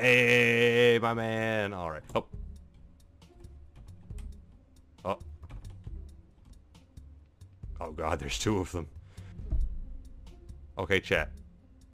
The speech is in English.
Hey, my man. All right. Oh. Oh. Oh, God, there's two of them. Okay, chat.